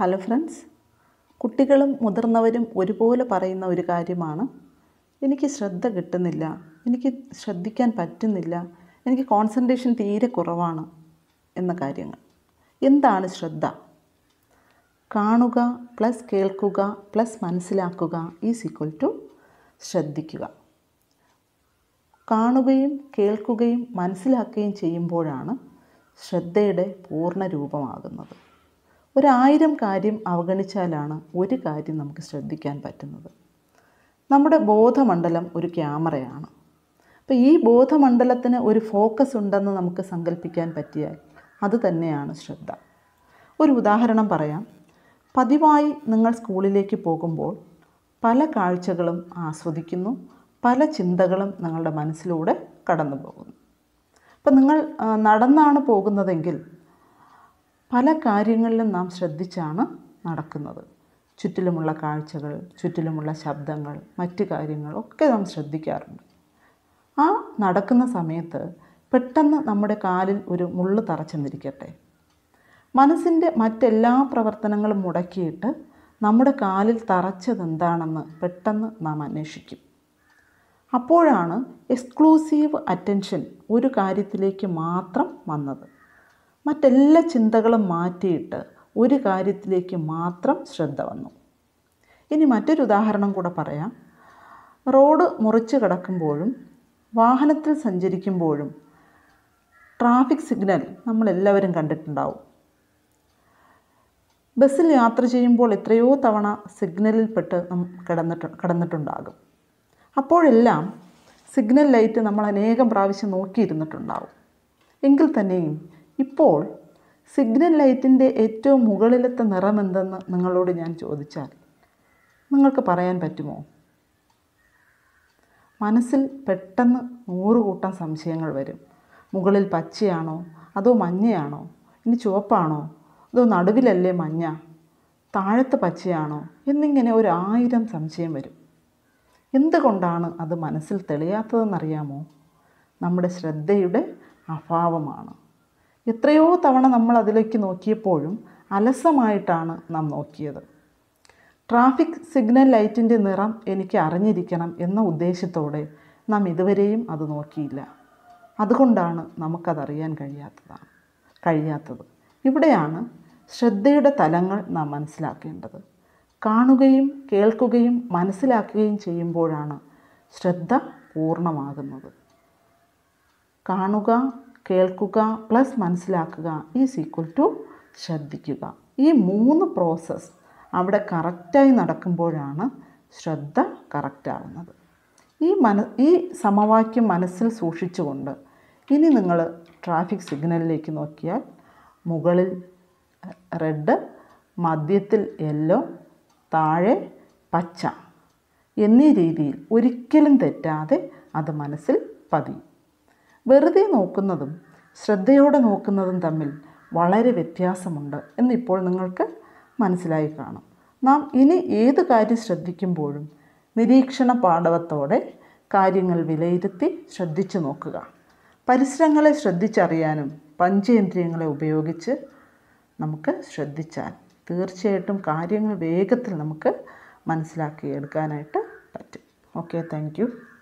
hello friends കുട്ടികളും മുതിർന്നവരും ഒരുപോലെ പറയുന്ന ഒരു കാര്യമാണ് എനിക്ക് ശ്രദ്ധ കിട്ടുന്നില്ല എനിക്ക് ശ്രദ്ധിക്കാൻ പറ്റുന്നില്ല എനിക്ക് കോൺസെൻട്രേഷൻ തീരെ കുറവാണ് എന്ന കാര്യങ്ങൾ എന്താണ് ശ്രദ്ധ കാണുക പ്ലസ് കേൾക്കുക പ്ലസ് മനസ്സിലാക്കുക ഈസ് ഈക്വൽ ടു ശ്രദ്ധിക്കുക കാണുകയും കേൾക്കുകയും മനസ്സിലാക്കുകയും ചെയ്യുമ്പോഴാണ് ശ്രദ്ധയുടെ പൂർണ്ണ രൂപമാകുന്നത് ഒരായിരം കാര്യം അവഗണിച്ചാലാണ് ഒരു കാര്യം നമുക്ക് ശ്രദ്ധിക്കാൻ പറ്റുന്നത് നമ്മുടെ ബോധമണ്ഡലം ഒരു ക്യാമറയാണ് അപ്പോൾ ഈ ബോധമണ്ഡലത്തിന് ഒരു ഫോക്കസ് ഉണ്ടെന്ന് നമുക്ക് സങ്കല്പിക്കാൻ പറ്റിയാൽ അത് തന്നെയാണ് ശ്രദ്ധ ഒരു ഉദാഹരണം പറയാം പതിവായി നിങ്ങൾ സ്കൂളിലേക്ക് പോകുമ്പോൾ പല കാഴ്ചകളും ആസ്വദിക്കുന്നു പല ചിന്തകളും നിങ്ങളുടെ മനസ്സിലൂടെ കടന്നു പോകുന്നു അപ്പം നിങ്ങൾ നടന്നാണ് പോകുന്നതെങ്കിൽ പല കാര്യങ്ങളിലും നാം ശ്രദ്ധിച്ചാണ് നടക്കുന്നത് ചുറ്റിലുമുള്ള കാഴ്ചകൾ ചുറ്റിലുമുള്ള ശബ്ദങ്ങൾ മറ്റ് കാര്യങ്ങളൊക്കെ ഒക്കെ നാം ശ്രദ്ധിക്കാറുണ്ട് ആ നടക്കുന്ന സമയത്ത് പെട്ടെന്ന് നമ്മുടെ കാലിൽ ഒരു മുള്ള് തറച്ചെന്നിരിക്കട്ടെ മനസ്സിൻ്റെ മറ്റെല്ലാ പ്രവർത്തനങ്ങളും മുടക്കിയിട്ട് നമ്മുടെ കാലിൽ തറച്ചതെന്താണെന്ന് പെട്ടെന്ന് നാം അന്വേഷിക്കും അപ്പോഴാണ് എക്സ്ക്ലൂസീവ് അറ്റൻഷൻ ഒരു കാര്യത്തിലേക്ക് മാത്രം വന്നത് മറ്റെല്ലാ ചിന്തകളും മാറ്റിയിട്ട് ഒരു കാര്യത്തിലേക്ക് മാത്രം ശ്രദ്ധ വന്നു ഇനി മറ്റൊരു ഉദാഹരണം കൂടെ പറയാം റോഡ് മുറിച്ച് കിടക്കുമ്പോഴും വാഹനത്തിൽ സഞ്ചരിക്കുമ്പോഴും ട്രാഫിക് സിഗ്നൽ നമ്മളെല്ലാവരും കണ്ടിട്ടുണ്ടാവും ബസ്സിൽ യാത്ര ചെയ്യുമ്പോൾ എത്രയോ തവണ സിഗ്നലിൽ സിഗ്നലിൽപ്പെട്ട് കിടന്നിട്ട് കിടന്നിട്ടുണ്ടാകും അപ്പോഴെല്ലാം സിഗ്നൽ ലൈറ്റ് നമ്മൾ അനേകം പ്രാവശ്യം നോക്കിയിരുന്നിട്ടുണ്ടാവും എങ്കിൽ തന്നെയും ഇപ്പോൾ സിഗ്നൽ ലൈറ്റിൻ്റെ ഏറ്റവും മുകളിലത്തെ എന്തെന്ന് നിങ്ങളോട് ഞാൻ ചോദിച്ചാൽ നിങ്ങൾക്ക് പറയാൻ പറ്റുമോ മനസ്സിൽ പെട്ടെന്ന് നൂറുകൂട്ടം കൂട്ടം സംശയങ്ങൾ വരും മുകളിൽ പച്ചയാണോ അതോ മഞ്ഞയാണോ ഇനി ചുവപ്പാണോ അതോ നടുവിലല്ലേ മഞ്ഞ താഴത്തെ പച്ചയാണോ എന്നിങ്ങനെ ഒരു ആയിരം സംശയം വരും എന്തുകൊണ്ടാണ് അത് മനസ്സിൽ തെളിയാത്തതെന്നറിയാമോ നമ്മുടെ ശ്രദ്ധയുടെ അഭാവമാണ് എത്രയോ തവണ നമ്മൾ അതിലേക്ക് നോക്കിയപ്പോഴും അലസമായിട്ടാണ് നാം നോക്കിയത് ട്രാഫിക് സിഗ്നൽ ലൈറ്റിൻ്റെ നിറം എനിക്ക് അറിഞ്ഞിരിക്കണം എന്ന ഉദ്ദേശത്തോടെ നാം ഇതുവരെയും അത് നോക്കിയില്ല അതുകൊണ്ടാണ് നമുക്കതറിയാൻ കഴിയാത്തതാണ് കഴിയാത്തത് ഇവിടെയാണ് ശ്രദ്ധയുടെ തലങ്ങൾ നാം മനസ്സിലാക്കേണ്ടത് കാണുകയും കേൾക്കുകയും മനസ്സിലാക്കുകയും ചെയ്യുമ്പോഴാണ് ശ്രദ്ധ പൂർണ്ണമാകുന്നത് കാണുക കേൾക്കുക പ്ലസ് മനസ്സിലാക്കുക ഈസ് ഈക്വൽ ടു ശ്രദ്ധിക്കുക ഈ മൂന്ന് പ്രോസസ്സ് അവിടെ കറക്റ്റായി നടക്കുമ്പോഴാണ് ശ്രദ്ധ കറക്റ്റാവുന്നത് ഈ മന ഈ സമവാക്യം മനസ്സിൽ സൂക്ഷിച്ചുകൊണ്ട് ഇനി നിങ്ങൾ ട്രാഫിക് സിഗ്നലിലേക്ക് നോക്കിയാൽ മുകളിൽ റെഡ് മധ്യത്തിൽ യെല്ലോ താഴെ പച്ച എന്നീ രീതിയിൽ ഒരിക്കലും തെറ്റാതെ അത് മനസ്സിൽ പതിയും വെറുതെ നോക്കുന്നതും ശ്രദ്ധയോടെ നോക്കുന്നതും തമ്മിൽ വളരെ വ്യത്യാസമുണ്ട് എന്നിപ്പോൾ നിങ്ങൾക്ക് മനസ്സിലായി കാണും നാം ഇനി ഏത് കാര്യം ശ്രദ്ധിക്കുമ്പോഴും നിരീക്ഷണ പാഠവത്തോടെ കാര്യങ്ങൾ വിലയിരുത്തി ശ്രദ്ധിച്ചു നോക്കുക പരിസരങ്ങളെ ശ്രദ്ധിച്ചറിയാനും പഞ്ചേന്ദ്രിയങ്ങളെ ഉപയോഗിച്ച് നമുക്ക് ശ്രദ്ധിച്ചാൽ തീർച്ചയായിട്ടും കാര്യങ്ങൾ വേഗത്തിൽ നമുക്ക് മനസ്സിലാക്കി എടുക്കാനായിട്ട് പറ്റും ഓക്കെ താങ്ക്